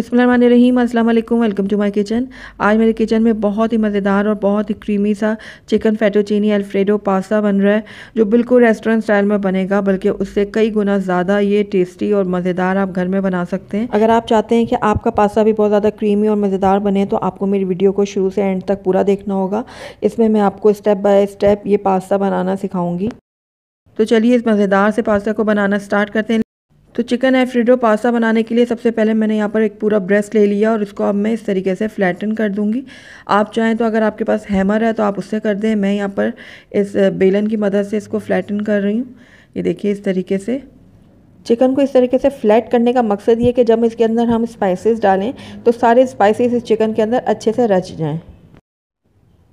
बिसमीम अल्लाम welcome to my kitchen आज मेरे किचन में बहुत ही मज़ेदार और बहुत ही क्रीमी सा चिकन फेटोचीनी अल्फ्रेडो पास्ता बन रहा है जो बिल्कुल रेस्टोरेंट स्टाइल में बनेगा बल्कि उससे कई गुना ज़्यादा ये टेस्टी और मज़ेदार आप घर में बना सकते हैं अगर आप चाहते हैं कि आपका पास्ता भी बहुत ज़्यादा क्रीमी और मज़ेदार बने तो आपको मेरी वीडियो को शुरू से एंड तक पूरा देखना होगा इसमें मैं आपको स्टेप बाय स्टेप ये पास्ता बनाना सिखाऊंगी तो चलिए इस मज़ेदार से पास्ता को बनाना स्टार्ट करते हैं तो चिकन एफ्रीडो पास्ता बनाने के लिए सबसे पहले मैंने यहाँ पर एक पूरा ब्रेस्ट ले लिया और इसको अब मैं इस तरीके से फ्लैटन कर दूँगी आप चाहें तो अगर आपके पास हैमर है तो आप उससे कर दें मैं यहाँ पर इस बेलन की मदद से इसको फ्लैटन कर रही हूँ ये देखिए इस तरीके से चिकन को इस तरीके से फ्लैट करने का मकसद ये कि जब इसके अंदर हम स्पाइसेस डालें तो सारे स्पाइसेस इस चिकन के अंदर अच्छे से रच जाएँ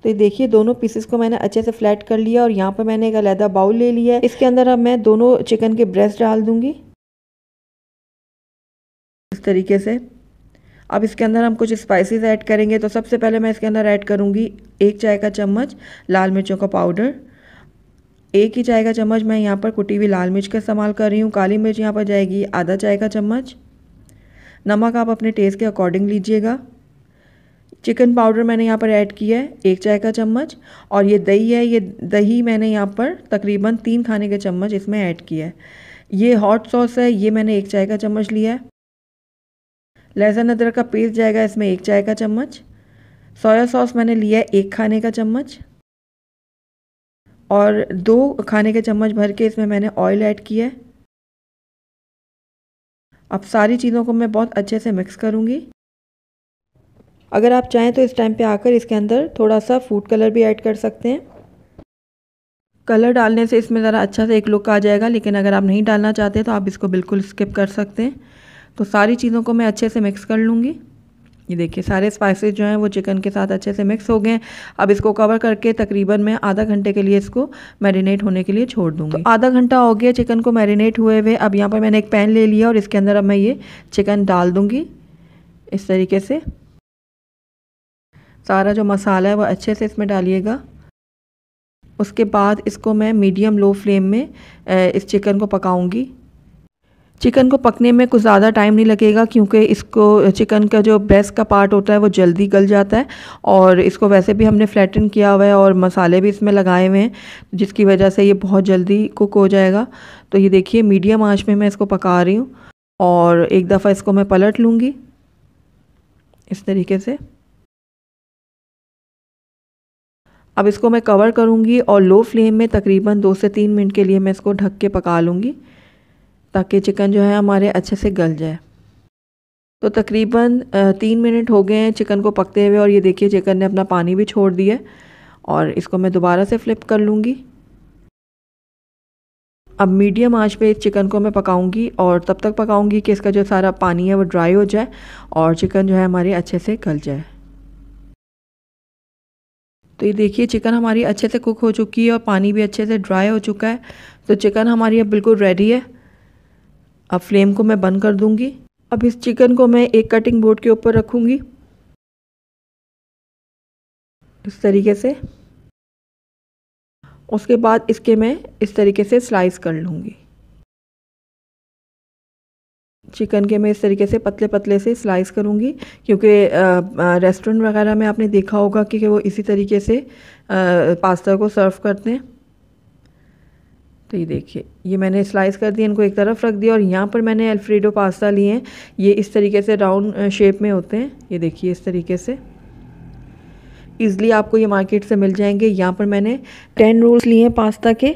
तो ये देखिए दोनों पीसेस को मैंने अच्छे से फ्लैट कर लिया और यहाँ पर मैंने एक अलहदा बाउल ले लिया है इसके अंदर अब मैं दोनों चिकन के ब्रेस्ट डाल दूँगी इस तरीके से अब इसके अंदर हम कुछ स्पाइसेस ऐड करेंगे तो सबसे पहले मैं इसके अंदर ऐड करूँगी एक चाय का चम्मच लाल मिर्चों का पाउडर एक ही चाय का चम्मच मैं यहाँ पर कुटी हुई लाल मिर्च का इस्तेमाल कर रही हूँ काली मिर्च यहाँ पर जाएगी आधा चाय का चम्मच नमक आप अपने टेस्ट के अकॉर्डिंग लीजिएगा चिकन पाउडर मैंने यहाँ पर ऐड किया है एक चाय का चम्मच और ये दही है ये दही मैंने यहाँ पर तकरीबन तीन खाने के चम्मच इसमें ऐड किया है ये हॉट सॉस है ये मैंने एक चाय का चम्मच लिया है लहसुन अदरक का पेस्ट जाएगा इसमें एक चाय का चम्मच सोया सॉस मैंने लिया है एक खाने का चम्मच और दो खाने के चम्मच भर के इसमें मैंने ऑयल ऐड किया है अब सारी चीज़ों को मैं बहुत अच्छे से मिक्स करूँगी अगर आप चाहें तो इस टाइम पे आकर इसके अंदर थोड़ा सा फूड कलर भी ऐड कर सकते हैं कलर डालने से इसमें ज़रा अच्छा सा एक लुक आ जाएगा लेकिन अगर आप नहीं डालना चाहते तो आप इसको बिल्कुल स्किप कर सकते हैं तो सारी चीज़ों को मैं अच्छे से मिक्स कर लूँगी ये देखिए सारे स्पाइसेस जो हैं वो चिकन के साथ अच्छे से मिक्स हो गए हैं अब इसको कवर करके तकरीबन मैं आधा घंटे के लिए इसको मैरिनेट होने के लिए छोड़ दूँगी तो आधा घंटा हो गया चिकन को मैरिनेट हुए हुए अब यहाँ पर मैंने एक पैन ले लिया और इसके अंदर अब मैं ये चिकन डाल दूँगी इस तरीके से सारा जो मसाला है वो अच्छे से इसमें डालिएगा उसके बाद इसको मैं मीडियम लो फ्लेम में इस चिकन को पकाऊंगी चिकन को पकने में कुछ ज़्यादा टाइम नहीं लगेगा क्योंकि इसको चिकन का जो ब्रेस्ट का पार्ट होता है वो जल्दी गल जाता है और इसको वैसे भी हमने फ्लैटन किया हुआ है और मसाले भी इसमें लगाए हुए हैं जिसकी वजह से ये बहुत जल्दी कुक हो जाएगा तो ये देखिए मीडियम आँच में मैं इसको पका रही हूँ और एक दफ़ा इसको मैं पलट लूँगी इस तरीके से अब इसको मैं कवर करूँगी और लो फ्लेम में तकरीबन दो से तीन मिनट के लिए मैं इसको ढक के पका लूँगी ताकि चिकन जो है हमारे अच्छे से गल जाए तो तकरीबन तीन मिनट हो गए हैं चिकन को पकते हुए और ये देखिए चिकन ने अपना पानी भी छोड़ दिया और इसको मैं दोबारा से फ्लिप कर लूँगी अब मीडियम आंच पे इस चिकन को मैं पकाऊंगी और तब तक पकाऊंगी कि इसका जो सारा पानी है वो ड्राई हो जाए और चिकन जो है हमारी अच्छे से गल जाए तो ये देखिए चिकन हमारी अच्छे से कुक हो चुकी है और पानी भी अच्छे से ड्राई हो चुका है तो चिकन हमारी अब बिल्कुल रेडी है अब फ्लेम को मैं बंद कर दूंगी अब इस चिकन को मैं एक कटिंग बोर्ड के ऊपर रखूंगी इस तरीके से उसके बाद इसके मैं इस तरीके से स्लाइस कर लूँगी चिकन के मैं इस तरीके से पतले पतले से स्लाइस करूँगी क्योंकि रेस्टोरेंट वगैरह में आपने देखा होगा कि वो इसी तरीके से आ, पास्ता को सर्व करते हैं तो ये देखिए ये मैंने स्लाइस कर दिए इनको एक तरफ रख दिया और यहाँ पर मैंने एल्फ्रेडो पास्ता लिए हैं ये इस तरीके से राउंड शेप में होते हैं ये देखिए इस तरीके से ईज़िली आपको ये मार्केट से मिल जाएंगे यहाँ पर मैंने टेन रोल्स लिए हैं पास्ता के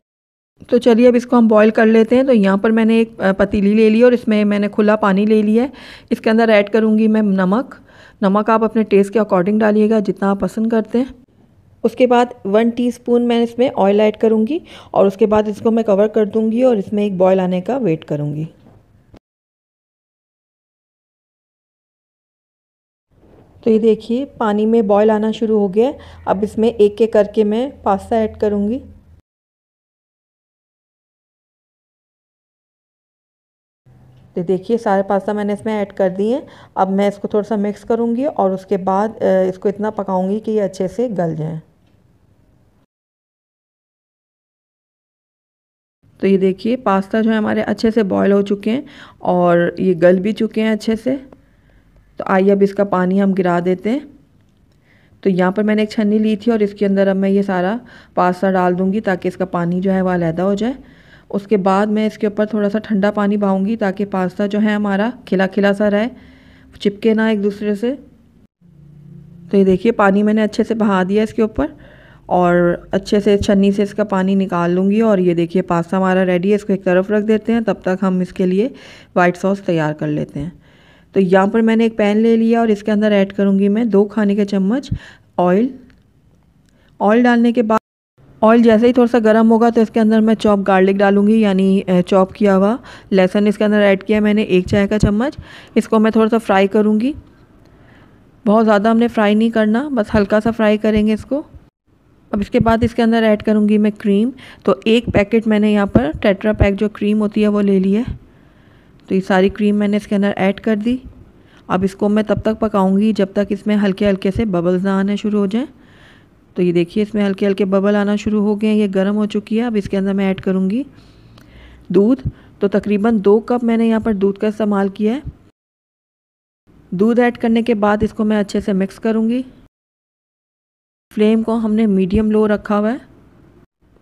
तो चलिए अब इसको हम बॉईल कर लेते हैं तो यहाँ पर मैंने एक पतीली ले ली और इसमें मैंने खुला पानी ले लिया है इसके अंदर ऐड करूँगी मैं नमक नमक आप अपने टेस्ट के अकॉर्डिंग डालिएगा जितना आप पसंद करते हैं उसके बाद वन टीस्पून मैं इसमें ऑयल ऐड करूँगी और उसके बाद इसको मैं कवर कर दूँगी और इसमें एक बॉयल आने का वेट करूँगी तो ये देखिए पानी में बॉयल आना शुरू हो गया अब इसमें एक एक करके मैं पास्ता ऐड करूँगी तो देखिए सारे पास्ता मैंने इसमें ऐड कर दिए अब मैं इसको थोड़ा सा मिक्स करूँगी और उसके बाद इसको इतना पकाऊँगी कि ये अच्छे से गल जाएँ तो ये देखिए पास्ता जो है हमारे अच्छे से बॉयल हो चुके हैं और ये गल भी चुके हैं अच्छे से तो आइए अब इसका पानी हम गिरा देते हैं तो यहाँ पर मैंने एक छन्नी ली थी और इसके अंदर अब मैं ये सारा पास्ता डाल दूँगी ताकि इसका पानी जो है वह अलहदा हो जाए उसके बाद मैं इसके ऊपर थोड़ा सा ठंडा पानी बहाऊँगी ताकि पास्ता जो है हमारा खिला खिला सा रहे चिपके ना एक दूसरे से तो ये देखिए पानी मैंने अच्छे से बहा दिया इसके ऊपर और अच्छे से छन्नी अच्छा से इसका पानी निकाल लूँगी और ये देखिए पास्ता हमारा रेडी है इसको एक तरफ रख देते हैं तब तक हम इसके लिए वाइट सॉस तैयार कर लेते हैं तो यहाँ पर मैंने एक पैन ले लिया और इसके अंदर ऐड करूँगी मैं दो खाने के चम्मच ऑयल ऑयल डालने के बाद ऑयल जैसे ही थोड़ा सा गर्म होगा तो इसके अंदर मैं चॉप गार्लिक डालूंगी यानी चॉप किया हुआ लहसुन इसके अंदर ऐड किया मैंने एक चाय का चम्मच इसको मैं थोड़ा सा फ्राई करूँगी बहुत ज़्यादा हमने फ्राई नहीं करना बस हल्का सा फ्राई करेंगे इसको अब इसके बाद इसके अंदर ऐड करूँगी मैं क्रीम तो एक पैकेट मैंने यहाँ पर टेट्रा पैक जो क्रीम होती है वो ले ली है तो ये सारी क्रीम मैंने इसके अंदर ऐड कर दी अब इसको मैं तब तक पकाऊंगी जब तक इसमें हल्के हल्के से बबल्स ना आने शुरू हो जाएं तो ये देखिए इसमें हल्के हल्के बबल आना शुरू हो गए हैं ये गर्म हो चुकी है अब इसके अंदर मैं ऐड करूँगी दूध तो तकरीबन दो कप मैंने यहाँ पर दूध का इस्तेमाल किया है दूध ऐड करने के बाद इसको मैं अच्छे से मिक्स करूँगी फ्लेम को हमने मीडियम लो रखा हुआ है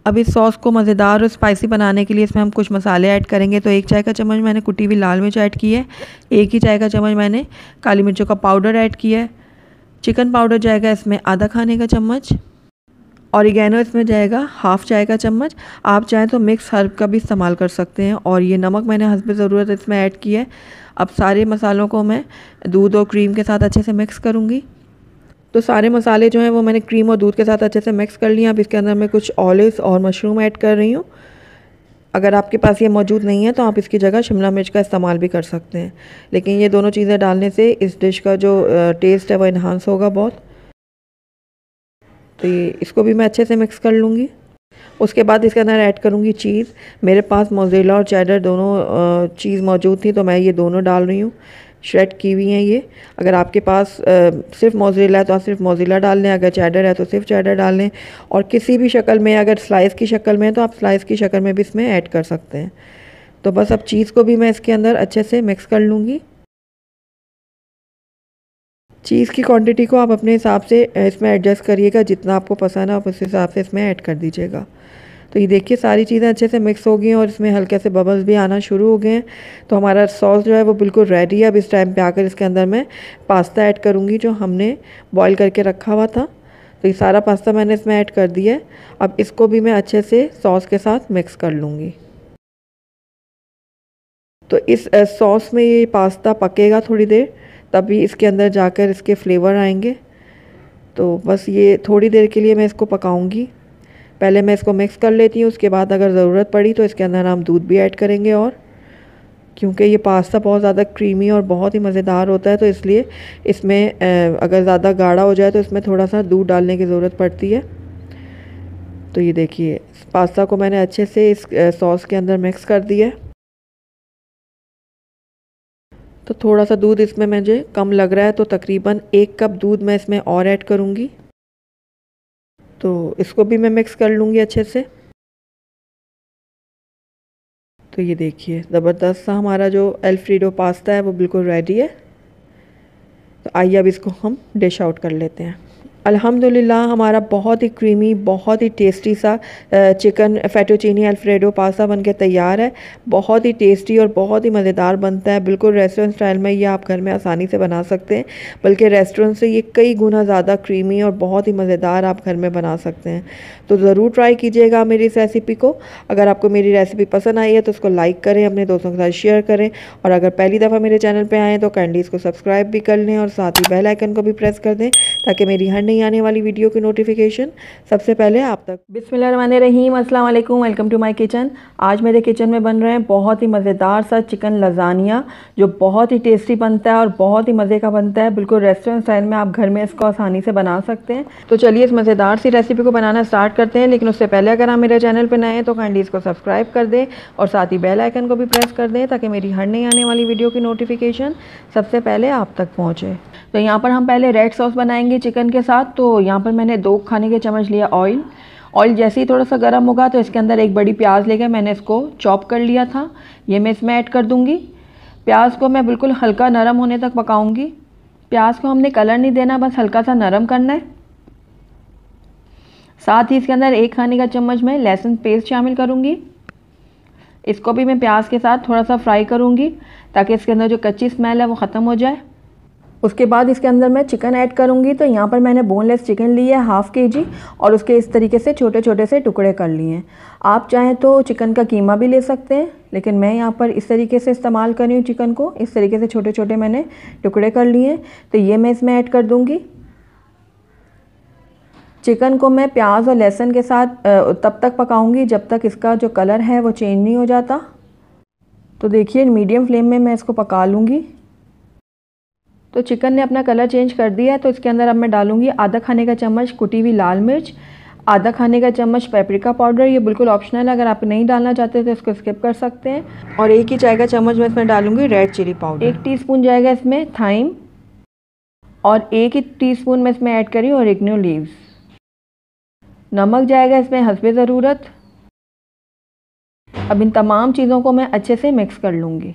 अब इस सॉस को मज़ेदार और स्पाइसी बनाने के लिए इसमें हम कुछ मसाले ऐड करेंगे तो एक चाय का चम्मच मैंने कुटी हुई लाल मिर्च ऐड की है एक ही चाय का चम्मच मैंने काली मिर्चों का पाउडर ऐड किया है चिकन पाउडर जाएगा इसमें आधा खाने का चम्मच इगैनो इसमें जाएगा हाफ चाय का चम्मच आप चाहें तो मिक्स हर्ब का भी इस्तेमाल कर सकते हैं और ये नमक मैंने हंसब ज़रूरत इसमें ऐड किया है अब सारे मसालों को मैं दूध और क्रीम के साथ अच्छे से मिक्स करूँगी तो सारे मसाले जो हैं वो मैंने क्रीम और दूध के साथ अच्छे से मिक्स कर लिया अब इसके अंदर मैं कुछ ऑलिव और मशरूम ऐड कर रही हूँ अगर आपके पास ये मौजूद नहीं है तो आप इसकी जगह शिमला मिर्च का इस्तेमाल भी कर सकते हैं लेकिन ये दोनों चीज़ें डालने से इस डिश का जो टेस्ट है वो इन्हांस होगा बहुत तो ये इसको भी मैं अच्छे से मिक्स कर लूँगी उसके बाद इसके अंदर ऐड करूँगी चीज़ मेरे पास मोजेला और चैडर दोनों चीज़ मौजूद थी तो मैं ये दोनों डाल रही हूँ श्रेड की हुई हैं ये अगर आपके पास आ, सिर्फ मोजिला है तो आप सिर्फ मोजिला डाल लें अगर चैडर है तो सिर्फ चैडर डाल लें और किसी भी शक्ल में अगर स्लाइस की शक्ल में है तो आप स्लाइस की शक्ल में भी इसमें ऐड कर सकते हैं तो बस अब चीज़ को भी मैं इसके अंदर अच्छे से मिक्स कर लूँगी चीज़ की क्वांटिटी को आप अपने हिसाब से इसमें एडजस्ट करिएगा जितना आपको पसंद है आप उस हिसाब से इसमें ऐड कर दीजिएगा तो ये देखिए सारी चीज़ें अच्छे से मिक्स हो गई हैं और इसमें हल्के से बबल्स भी आना शुरू हो गए हैं तो हमारा सॉस जो है वो बिल्कुल रेडी है अब इस टाइम पे आकर इसके अंदर मैं पास्ता ऐड करूँगी जो हमने बॉयल करके रखा हुआ था तो ये सारा पास्ता मैंने इसमें ऐड कर दिया है अब इसको भी मैं अच्छे से सॉस के साथ मिक्स कर लूँगी तो इस सॉस में ये पास्ता पकेगा थोड़ी देर तभी इसके अंदर जाकर इसके फ्लेवर आएंगे तो बस ये थोड़ी देर के लिए मैं इसको पकाऊंगी पहले मैं इसको मिक्स कर लेती हूँ उसके बाद अगर ज़रूरत पड़ी तो इसके अंदर हम दूध भी ऐड करेंगे और क्योंकि ये पास्ता बहुत ज़्यादा क्रीमी और बहुत ही मज़ेदार होता है तो इसलिए इसमें अगर ज़्यादा गाढ़ा हो जाए तो इसमें थोड़ा सा दूध डालने की ज़रूरत पड़ती है तो ये देखिए पास्ता को मैंने अच्छे से इस सॉस के अंदर मिक्स कर दिया है तो थोड़ा सा दूध इसमें मुझे कम लग रहा है तो तकरीबन एक कप दूध मैं इसमें और ऐड करूँगी तो इसको भी मैं मिक्स कर लूँगी अच्छे से तो ये देखिए ज़बरदस्त सा हमारा जो एल्फ्रीडो पास्ता है वो बिल्कुल रेडी है तो आइए अब इसको हम डिश आउट कर लेते हैं अल्हम्दुलिल्लाह हमारा बहुत ही क्रीमी बहुत ही टेस्टी सा चिकन फेटोचिनी अल्फ्रेडो पास्ता बन के तैयार है बहुत ही टेस्टी और बहुत ही मज़ेदार बनता है बिल्कुल रेस्टोरेंट स्टाइल में ये आप घर में आसानी से बना सकते हैं बल्कि रेस्टोरेंट से ये कई गुना ज़्यादा क्रीमी और बहुत ही मज़ेदार आप घर में बना सकते हैं तो ज़रूर ट्राई कीजिएगा मेरी इस रेसिपी को अगर आपको मेरी रेसिपी पसंद आई है तो उसको लाइक करें अपने दोस्तों के साथ शेयर करें और अगर पहली दफ़ा मेरे चैनल पर आएँ तो कैंडी इसको सब्सक्राइब भी कर लें और साथ ही बेलाइकन को भी प्रेस कर दें ताकि मेरी हर नई आने वाली वीडियो की नोटिफिकेशन सबसे पहले आप तक बिसमिल रहीम अस्सलाम वालेकुम वेलकम टू माय किचन आज मेरे किचन में बन रहे हैं बहुत ही मज़ेदार सा चिकन लजानिया जो बहुत ही टेस्टी बनता है और बहुत ही मज़े का बनता है बिल्कुल रेस्टोरेंट स्टाइल में आप घर में इसको आसानी से बना सकते हैं तो चलिए इस मज़ेदार सी रेसिपी को बनाना स्टार्ट करते हैं लेकिन उससे पहले अगर आप मेरे चैनल पर नए हैं तो काइंडली इसको सब्सक्राइब कर दें और साथ ही बेल आइकन को भी प्रेस कर दें ताकि मेरी हर नई आने वाली वीडियो की नोटिफिकेशन सबसे पहले आप तक पहुँचे तो यहाँ पर हम पहले रेड सॉस बनाएंगे चिकन के साथ बाद तो यहाँ पर मैंने दो खाने के चम्मच लिया ऑयल ऑयल जैसे ही थोड़ा सा गर्म होगा तो इसके अंदर एक बड़ी प्याज लेकर मैंने इसको चॉप कर लिया था ये मैं इसमें ऐड कर दूँगी प्याज को मैं बिल्कुल हल्का नरम होने तक पकाऊँगी प्याज को हमने कलर नहीं देना बस हल्का सा नरम करना है साथ ही इसके अंदर एक खाने का चम्मच मैं लहसुन पेस्ट शामिल करूँगी इसको भी मैं प्याज के साथ थोड़ा सा फ्राई करूँगी ताकि इसके अंदर जो कच्ची स्मेल है वो ख़त्म हो जाए उसके बाद इसके अंदर मैं चिकन ऐड करूँगी तो यहाँ पर मैंने बोनलेस चिकन ली है हाफ़ के जी और उसके इस तरीके से छोटे छोटे से टुकड़े कर लिए हैं आप चाहें तो चिकन का कीमा भी ले सकते हैं लेकिन मैं यहाँ पर इस तरीके से इस्तेमाल कर रही हूँ चिकन को इस तरीके से छोटे छोटे मैंने टुकड़े कर लिए हैं तो ये मैं इसमें ऐड कर दूँगी चिकन को मैं प्याज और लहसुन के साथ तब तक पकाऊंगी जब तक इसका जो कलर है वो चेंज नहीं हो जाता तो देखिए मीडियम फ्लेम में मैं इसको पका लूँगी तो चिकन ने अपना कलर चेंज कर दिया है तो इसके अंदर अब मैं डालूंगी आधा खाने का चम्मच कुटी हुई लाल मिर्च आधा खाने का चम्मच पेपरिका पाउडर ये बिल्कुल ऑप्शनल है अगर आप नहीं डालना चाहते तो इसको स्किप कर सकते हैं और एक ही चाय का चम्मच मैं इसमें डालूंगी रेड चिली पाउडर एक टीस्पून जाएगा इसमें थाइम और एक ही टीस्पून मैं इसमें ऐड करी और इग्नो लीव्स नमक जाएगा इसमें हंसबे ज़रूरत अब इन तमाम चीज़ों को मैं अच्छे से मिक्स कर लूँगी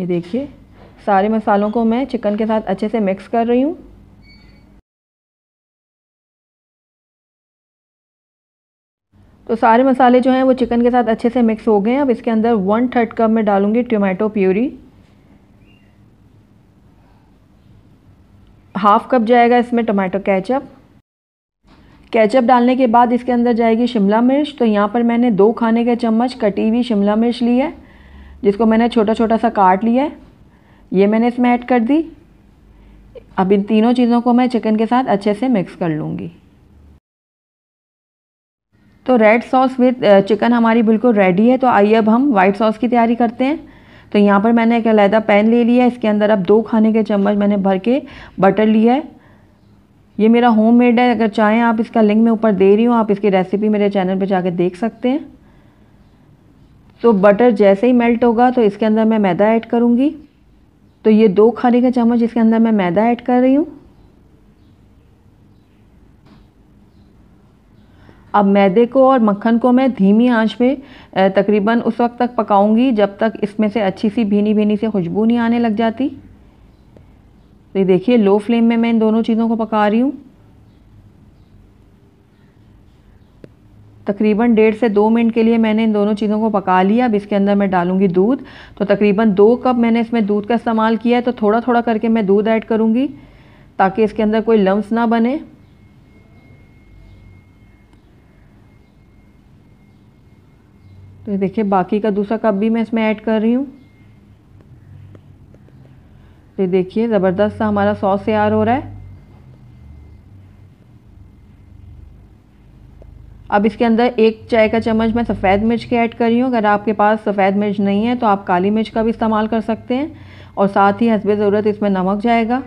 ये देखिए सारे मसालों को मैं चिकन के साथ अच्छे से मिक्स कर रही हूँ तो सारे मसाले जो हैं वो चिकन के साथ अच्छे से मिक्स हो गए हैं अब इसके अंदर वन थर्ड कप मैं डालूँगी टोमेटो प्यूरी हाफ कप जाएगा इसमें टोमेटो केचप केचप डालने के बाद इसके अंदर जाएगी शिमला मिर्च तो यहाँ पर मैंने दो खाने के चम्मच कटी हुई शिमला मिर्च ली है जिसको मैंने छोटा छोटा सा काट लिया है ये मैंने इसमें ऐड कर दी अब इन तीनों चीज़ों को मैं चिकन के साथ अच्छे से मिक्स कर लूँगी तो रेड सॉस विद चिकन हमारी बिल्कुल रेडी है तो आइए अब हम वाइट सॉस की तैयारी करते हैं तो यहाँ पर मैंने एक अलहदा पैन ले लिया है इसके अंदर अब दो खाने के चम्मच मैंने भर के बटर लिया है ये मेरा होम मेड है अगर चाहें आप इसका लिंक मैं ऊपर दे रही हूँ आप इसकी रेसिपी मेरे चैनल पर जाकर देख सकते हैं तो बटर जैसे ही मेल्ट होगा तो इसके अंदर मैं मैदा ऐड करूँगी तो ये दो खाने का चम्मच इसके अंदर मैं मैदा ऐड कर रही हूँ अब मैदे को और मक्खन को मैं धीमी आंच पे तकरीबन उस वक्त तक पकाऊंगी जब तक इसमें से अच्छी सी भीनी भीनी सी खुशबू नहीं आने लग जाती तो ये देखिए लो फ्लेम में मैं इन दोनों चीज़ों को पका रही हूँ तकरीबन डेढ़ से दो मिनट के लिए मैंने इन दोनों चीज़ों को पका लिया अब इसके अंदर मैं डालूंगी दूध तो तकरीबन दो कप मैंने इसमें दूध का इस्तेमाल किया है तो थोड़ा थोड़ा करके मैं दूध ऐड करूंगी ताकि इसके अंदर कोई लम्स ना बने तो देखिए बाकी का दूसरा कप भी मैं इसमें ऐड कर रही हूँ तो देखिए ज़बरदस्त सा हमारा सॉस तैयार हो रहा है अब इसके अंदर एक चाय का चम्मच मैं सफ़ेद मिर्च के ऐड कर रही हूँ अगर आपके पास सफ़ेद मिर्च नहीं है तो आप काली मिर्च का भी इस्तेमाल कर सकते हैं और साथ ही हंसबे ज़रूरत इसमें नमक जाएगा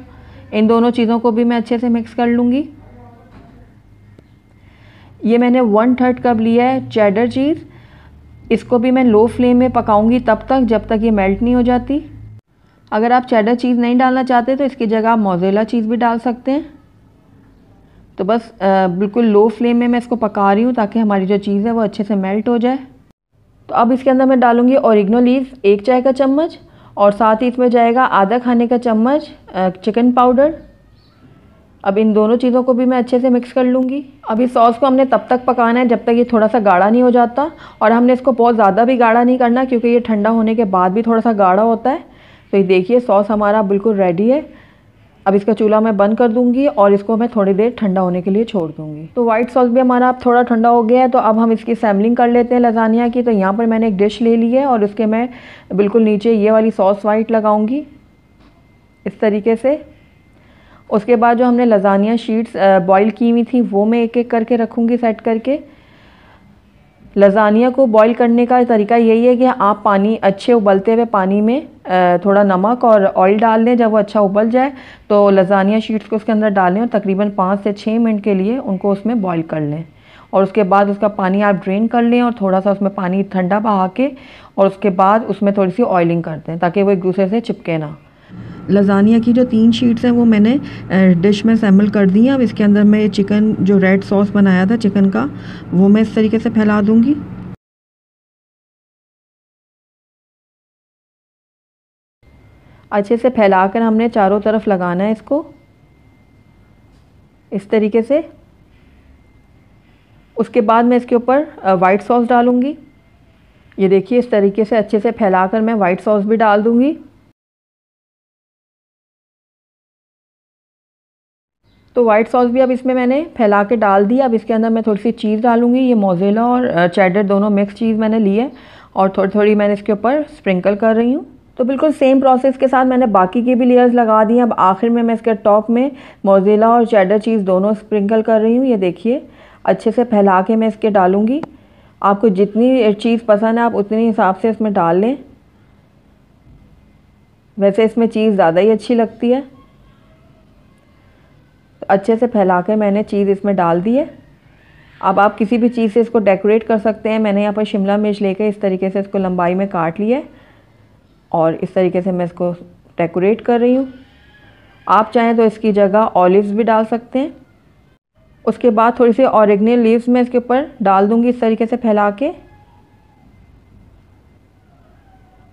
इन दोनों चीज़ों को भी मैं अच्छे से मिक्स कर लूँगी ये मैंने वन थर्ड कप लिया है चैडर चीज़ इसको भी मैं लो फ्लेम में पकाऊंगी तब तक जब तक ये मेल्ट नहीं हो जाती अगर आप चैडर चीज़ नहीं डालना चाहते तो इसकी जगह आप मोजेला चीज़ भी डाल सकते हैं तो बस बिल्कुल लो फ्लेम में मैं इसको पका रही हूँ ताकि हमारी जो चीज़ है वो अच्छे से मेल्ट हो जाए तो अब इसके अंदर मैं डालूँगी औरिग्नो लीव एक चाय का चम्मच और साथ ही इसमें जाएगा आधा खाने का चम्मच चिकन पाउडर अब इन दोनों चीज़ों को भी मैं अच्छे से मिक्स कर लूँगी अब इस सॉस को हमने तब तक पकाना है जब तक ये थोड़ा सा गाढ़ा नहीं हो जाता और हमने इसको बहुत ज़्यादा भी गाढ़ा नहीं करना क्योंकि ये ठंडा होने के बाद भी थोड़ा सा गाढ़ा होता है तो ये देखिए सॉस हमारा बिल्कुल रेडी है अब इसका चूल्हा मैं बंद कर दूंगी और इसको मैं थोड़ी देर ठंडा होने के लिए छोड़ दूंगी तो वाइट सॉस भी हमारा अब थोड़ा ठंडा हो गया है तो अब हम इसकी सैम्बलिंग कर लेते हैं लजानिया की तो यहाँ पर मैंने एक डिश ले ली है और उसके मैं बिल्कुल नीचे ये वाली सॉस वाइट लगाऊँगी इस तरीके से उसके बाद जो हमने लजानिया शीट्स बॉयल की हुई थी वो मैं एक एक करके रखूँगी सेट करके लजानिया को बॉईल करने का तरीका यही है कि आप पानी अच्छे उबलते हुए पानी में थोड़ा नमक और ऑयल डाल दें जब वो अच्छा उबल जाए तो लजानिया शीट्स को उसके अंदर डालें और तकरीबन पाँच से छः मिनट के लिए उनको उसमें बॉईल कर लें और उसके बाद उसका पानी आप ड्रेन कर लें और थोड़ा सा उसमें पानी ठंडा बहा के और उसके बाद उसमें थोड़ी सी ऑयलिंग कर दें ताकि वो एक दूसरे से चिपके ना लजानिया की जो तीन शीट्स हैं वो मैंने डिश में सैम्बल कर दी हैं अब इसके अंदर मैं चिकन जो रेड सॉस बनाया था चिकन का वो मैं इस तरीके से फैला दूँगी अच्छे से फैलाकर हमने चारों तरफ लगाना है इसको इस तरीके से उसके बाद मैं इसके ऊपर वाइट सॉस डालूँगी ये देखिए इस तरीके से अच्छे से फैलाकर मैं वाइट सॉस भी डाल दूंगी तो वाइट सॉस भी अब इसमें मैंने फैला के डाल दी अब इसके अंदर मैं थोड़ी सी चीज़ डालूंगी ये मोजेला और चैडर दोनों मिक्स चीज़ मैंने ली है और थोड़ी थोड़ी मैंने इसके ऊपर स्प्रिंकल कर रही हूँ तो बिल्कुल सेम प्रोसेस के साथ मैंने बाकी के भी लेयर्स लगा दी हैं अब आखिर में मैं इसके टॉप में मोजेला और चैडर चीज़ दोनों स्प्रिंकल कर रही हूँ ये देखिए अच्छे से फैला के मैं इसके डालूँगी आपको जितनी चीज़ पसंद है आप उतने हिसाब से इसमें डाल लें वैसे इसमें चीज़ ज़्यादा ही अच्छी लगती है अच्छे से फैला के मैंने चीज़ इसमें डाल दी है अब आप किसी भी चीज़ से इसको डेकोरेट कर सकते हैं मैंने यहाँ पर शिमला मिर्च लेके इस तरीके से इसको लंबाई में काट लिया है और इस तरीके से मैं इसको डेकोरेट कर रही हूँ आप चाहें तो इसकी जगह ऑलिव्स भी डाल सकते हैं उसके बाद थोड़ी सी औरगने लीव्स मैं इसके ऊपर डाल दूँगी इस तरीके से फैला के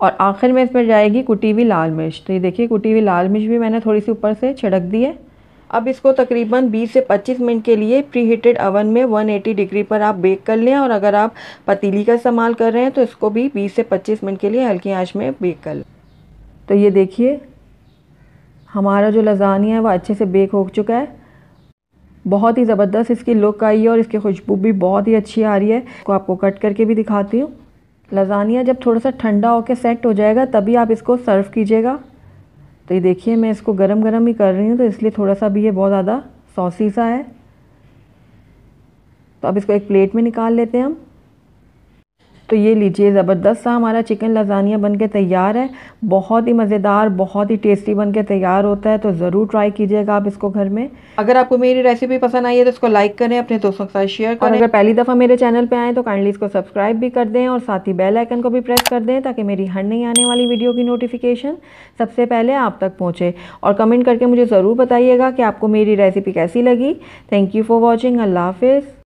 और आखिर में इसमें जाएगी कुटी हुई लाल मिर्च तो ये देखिए कुटी हुई लाल मिर्च भी मैंने थोड़ी सी ऊपर से छिड़क दी है अब इसको तकरीबन 20 से 25 मिनट के लिए प्री हीटेड अवन में 180 डिग्री पर आप बेक कर लें और अगर आप पतीली का इस्तेमाल कर रहे हैं तो इसको भी 20 से 25 मिनट के लिए हल्की आंच में बेक कर लें तो ये देखिए हमारा जो लजानिया है वो अच्छे से बेक हो चुका है बहुत ही ज़बरदस्त इसकी लुक आई है और इसकी खुशबू भी बहुत ही अच्छी आ रही है इसको आपको कट करके भी दिखाती हूँ लजानिया जब थोड़ा सा ठंडा होकर सेट हो जाएगा तभी आप इसको सर्व कीजिएगा तो ये देखिए मैं इसको गरम गरम ही कर रही हूँ तो इसलिए थोड़ा सा भी ये बहुत ज़्यादा सॉसी सा है तो अब इसको एक प्लेट में निकाल लेते हैं हम तो ये लीजिए ज़बरदस्त सा हमारा चिकन लजानिया बन के तैयार है बहुत ही मज़ेदार बहुत ही टेस्टी बन के तैयार होता है तो ज़रूर ट्राई कीजिएगा आप इसको घर में अगर आपको मेरी रेसिपी पसंद आई है तो इसको लाइक करें अपने दोस्तों के साथ शेयर करें अगर पहली दफ़ा मेरे चैनल पर आएँ तो काइंडली इसको सब्सक्राइब भी कर दें और साथ ही बेल आइकन को भी प्रेस कर दें ताकि मेरी हर नहीं आने वाली वीडियो की नोटिफिकेशन सबसे पहले आप तक पहुँचे और कमेंट करके मुझे ज़रूर बताइएगा कि आपको मेरी रेसिपी कैसी लगी थैंक यू फॉर वॉचिंग अल्लाह हाफिज़